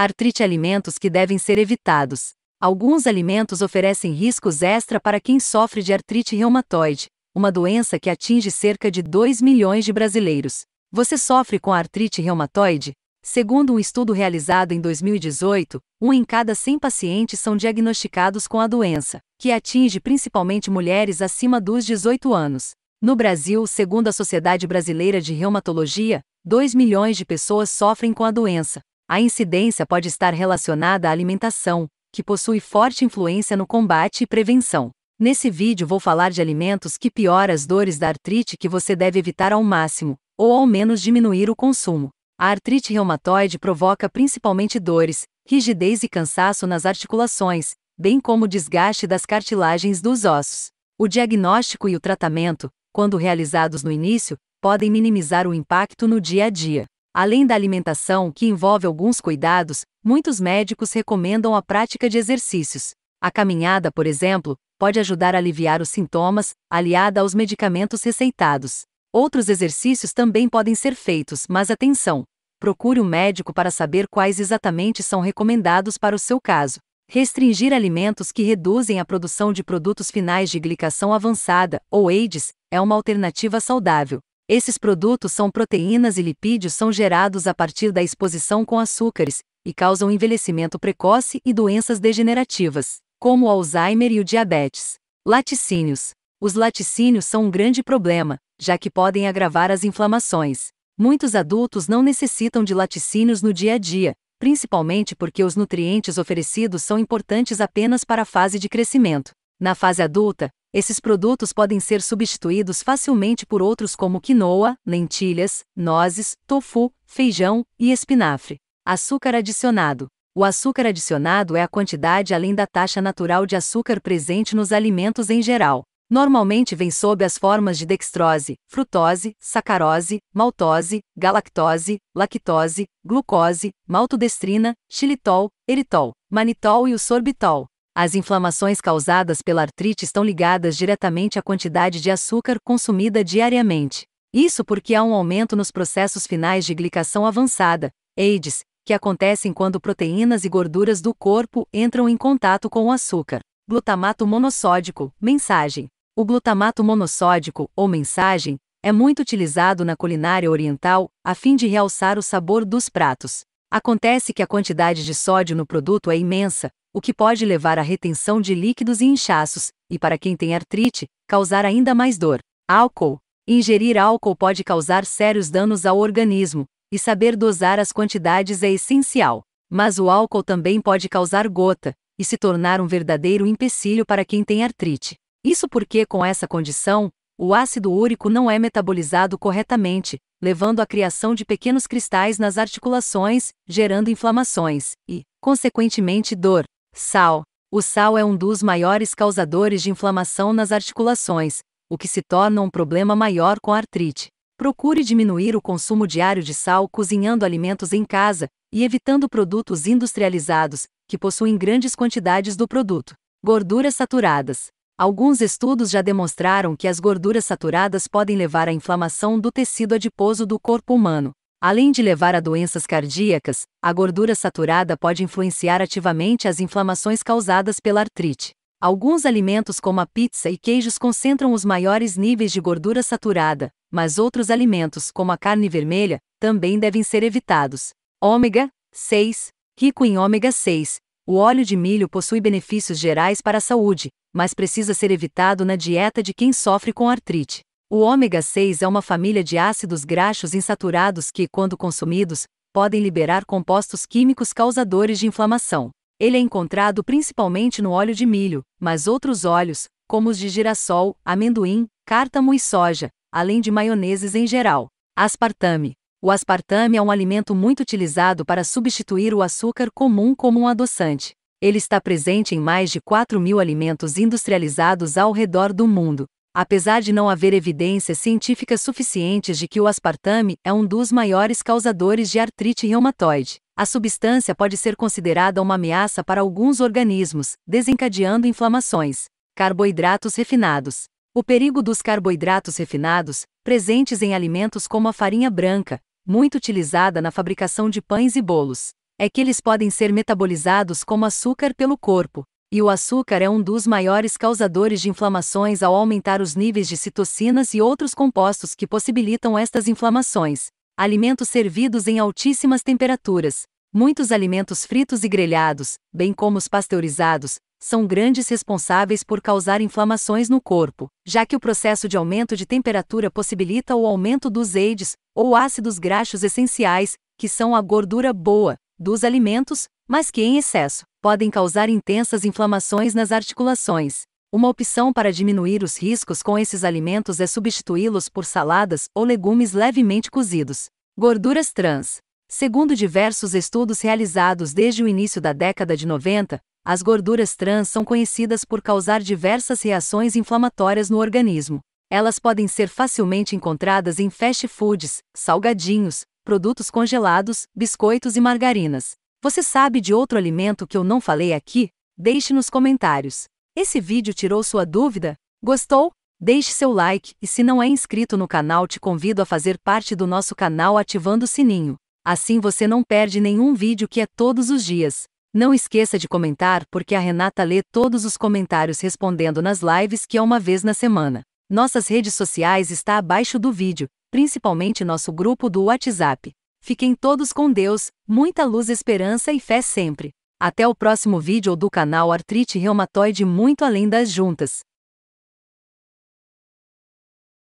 artrite alimentos que devem ser evitados. Alguns alimentos oferecem riscos extra para quem sofre de artrite reumatoide, uma doença que atinge cerca de 2 milhões de brasileiros. Você sofre com artrite reumatoide? Segundo um estudo realizado em 2018, um em cada 100 pacientes são diagnosticados com a doença, que atinge principalmente mulheres acima dos 18 anos. No Brasil, segundo a Sociedade Brasileira de Reumatologia, 2 milhões de pessoas sofrem com a doença, a incidência pode estar relacionada à alimentação, que possui forte influência no combate e prevenção. Nesse vídeo vou falar de alimentos que pioram as dores da artrite que você deve evitar ao máximo, ou ao menos diminuir o consumo. A artrite reumatoide provoca principalmente dores, rigidez e cansaço nas articulações, bem como desgaste das cartilagens dos ossos. O diagnóstico e o tratamento, quando realizados no início, podem minimizar o impacto no dia a dia. Além da alimentação, que envolve alguns cuidados, muitos médicos recomendam a prática de exercícios. A caminhada, por exemplo, pode ajudar a aliviar os sintomas, aliada aos medicamentos receitados. Outros exercícios também podem ser feitos, mas atenção! Procure um médico para saber quais exatamente são recomendados para o seu caso. Restringir alimentos que reduzem a produção de produtos finais de glicação avançada, ou AIDS, é uma alternativa saudável. Esses produtos são proteínas e lipídios são gerados a partir da exposição com açúcares e causam envelhecimento precoce e doenças degenerativas, como o Alzheimer e o diabetes. Laticínios. Os laticínios são um grande problema, já que podem agravar as inflamações. Muitos adultos não necessitam de laticínios no dia a dia, principalmente porque os nutrientes oferecidos são importantes apenas para a fase de crescimento. Na fase adulta, esses produtos podem ser substituídos facilmente por outros como quinoa, lentilhas, nozes, tofu, feijão e espinafre. Açúcar adicionado. O açúcar adicionado é a quantidade além da taxa natural de açúcar presente nos alimentos em geral. Normalmente vem sob as formas de dextrose, frutose, sacarose, maltose, galactose, lactose, glucose, maltodestrina, xilitol, eritol, manitol e o sorbitol. As inflamações causadas pela artrite estão ligadas diretamente à quantidade de açúcar consumida diariamente. Isso porque há um aumento nos processos finais de glicação avançada, AIDS, que acontecem quando proteínas e gorduras do corpo entram em contato com o açúcar. Glutamato monossódico, mensagem. O glutamato monossódico, ou mensagem, é muito utilizado na culinária oriental a fim de realçar o sabor dos pratos. Acontece que a quantidade de sódio no produto é imensa, o que pode levar à retenção de líquidos e inchaços, e para quem tem artrite, causar ainda mais dor. Álcool. Ingerir álcool pode causar sérios danos ao organismo, e saber dosar as quantidades é essencial. Mas o álcool também pode causar gota, e se tornar um verdadeiro empecilho para quem tem artrite. Isso porque, com essa condição, o ácido úrico não é metabolizado corretamente, levando à criação de pequenos cristais nas articulações, gerando inflamações e, consequentemente, dor. Sal. O sal é um dos maiores causadores de inflamação nas articulações, o que se torna um problema maior com artrite. Procure diminuir o consumo diário de sal cozinhando alimentos em casa e evitando produtos industrializados, que possuem grandes quantidades do produto. Gorduras saturadas. Alguns estudos já demonstraram que as gorduras saturadas podem levar à inflamação do tecido adiposo do corpo humano, Além de levar a doenças cardíacas, a gordura saturada pode influenciar ativamente as inflamações causadas pela artrite. Alguns alimentos, como a pizza e queijos, concentram os maiores níveis de gordura saturada, mas outros alimentos, como a carne vermelha, também devem ser evitados. Ômega 6 Rico em ômega 6, o óleo de milho possui benefícios gerais para a saúde, mas precisa ser evitado na dieta de quem sofre com artrite. O ômega 6 é uma família de ácidos graxos insaturados que, quando consumidos, podem liberar compostos químicos causadores de inflamação. Ele é encontrado principalmente no óleo de milho, mas outros óleos, como os de girassol, amendoim, cártamo e soja, além de maioneses em geral. Aspartame. O aspartame é um alimento muito utilizado para substituir o açúcar comum como um adoçante. Ele está presente em mais de 4 mil alimentos industrializados ao redor do mundo, apesar de não haver evidências científicas suficientes de que o aspartame é um dos maiores causadores de artrite reumatoide. A substância pode ser considerada uma ameaça para alguns organismos, desencadeando inflamações. Carboidratos refinados. O perigo dos carboidratos refinados, presentes em alimentos como a farinha branca, muito utilizada na fabricação de pães e bolos, é que eles podem ser metabolizados como açúcar pelo corpo, e o açúcar é um dos maiores causadores de inflamações ao aumentar os níveis de citocinas e outros compostos que possibilitam estas inflamações. Alimentos servidos em altíssimas temperaturas. Muitos alimentos fritos e grelhados, bem como os pasteurizados, são grandes responsáveis por causar inflamações no corpo, já que o processo de aumento de temperatura possibilita o aumento dos AIDS, ou ácidos graxos essenciais, que são a gordura boa, dos alimentos, mas que, em excesso, podem causar intensas inflamações nas articulações. Uma opção para diminuir os riscos com esses alimentos é substituí-los por saladas ou legumes levemente cozidos. Gorduras trans. Segundo diversos estudos realizados desde o início da década de 90, as gorduras trans são conhecidas por causar diversas reações inflamatórias no organismo. Elas podem ser facilmente encontradas em fast foods, salgadinhos, produtos congelados, biscoitos e margarinas. Você sabe de outro alimento que eu não falei aqui? Deixe nos comentários. Esse vídeo tirou sua dúvida? Gostou? Deixe seu like e se não é inscrito no canal, te convido a fazer parte do nosso canal ativando o sininho. Assim você não perde nenhum vídeo que é todos os dias. Não esqueça de comentar, porque a Renata lê todos os comentários respondendo nas lives que é uma vez na semana. Nossas redes sociais está abaixo do vídeo principalmente nosso grupo do WhatsApp. Fiquem todos com Deus, muita luz, esperança e fé sempre. Até o próximo vídeo do canal Artrite Reumatoide Muito Além das Juntas.